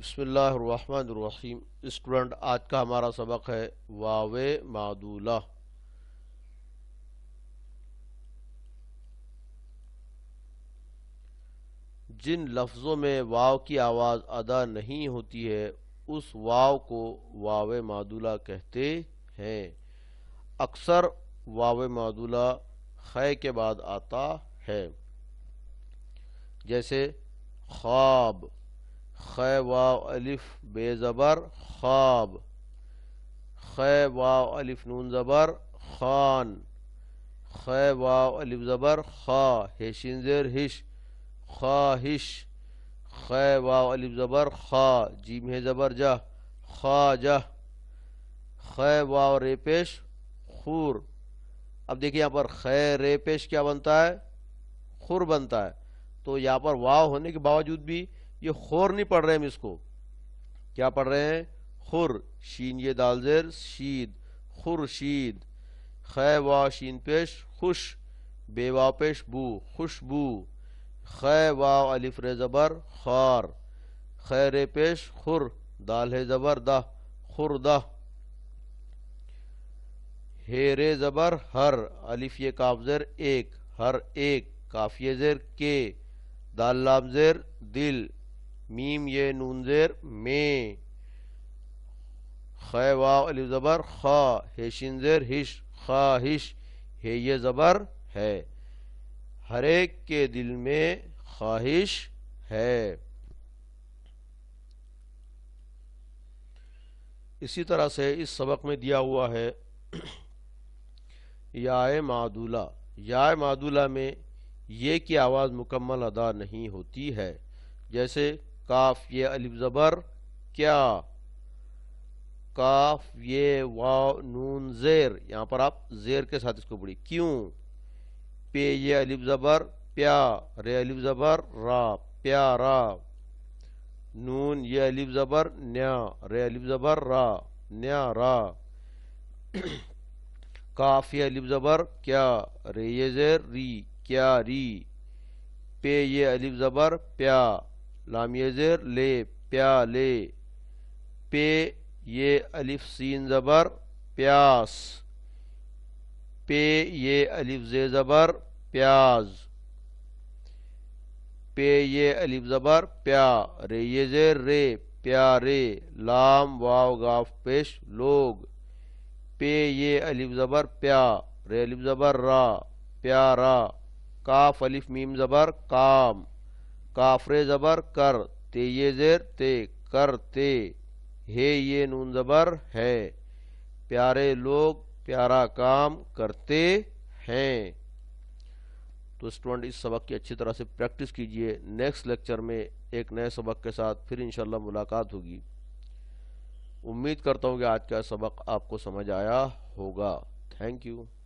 بسم اللہ الرحمن الرحیم اسٹوڈنٹ آج کا ہمارا سبق ہے معدولہ جن لفظوں میں واو کی آواز ادا نہیں ہوتی ہے اس واو کو واو معدولہ کہتے ہیں اکثر واو معدولہ خے کے بعد آتا ہے جیسے خواب خ واو الف بے زبر خواب خ واو الف نون زبر خان خ واو الف زبر خا ہیشن زیر ہش خواہش الف زبر خا جیم ہے زبر جہ خا جہ خ واو رے پیش خور اب دیکھیں یہاں پر رے پیش کیا بنتا ہے خور بنتا ہے تو یہاں پر واو ہونے کے باوجود بھی یہ خور نہیں پڑھ رہے ہم اس کو کیا پڑھ رہے ہیں خور شین دال زیر شید خور شید خی شین پیش خوش بے وا پیش بو خوش بو خی ولیف رے زبر خار خیر پیش خور دال ہے زبر دہ خور دہ ہر رے زبر ہر الف کاف زیر ایک ہر ایک کافی زیر کے دال لام زیر دل میم یہ نون زیر میں خی واو علی زبر خا ہیشن زیر ہش خا ہش ہے یہ زبر ہے ہر ایک کے دل میں خواہش ہے اسی طرح سے اس سبق میں دیا ہوا ہے یائے معدولہ یائے معدولہ میں یہ کی آواز مکمل ادا نہیں ہوتی ہے جیسے کاف یہ زبر کیا کاف یہ واو نون زیر یہاں پر آپ زیر کے ساتھ اس کو بڑی کیوں پے الف زبر پیا زبر را نون یہ یل زبر نیا رے الیب زبر را را نیا کاف یہ یلب زبر کیا ری کیا ری پے یل زبر پیا لام زیر لے پیا لے پے یہ الف سین زبر پیاس پے یہ الف زے زبر پیاز پے یہ الف زبر پیا رے یہ زیر رے پیا رے لام واو گاف پیش لوگ پے یہ الف زبر پیا رے الف زبر را پیا را کاف الف میم زبر کام کافر زبر کر تے یہ زیر تے کر تے ہے یہ نون زبر ہے پیارے لوگ پیارا کام کرتے ہیں تو اسٹوڈینٹ اس سبق کی اچھی طرح سے پریکٹس کیجئے نیکسٹ لیکچر میں ایک نئے سبق کے ساتھ پھر انشاءاللہ ملاقات ہوگی امید کرتا ہوں کہ آج کا سبق آپ کو سمجھ آیا ہوگا تھینک یو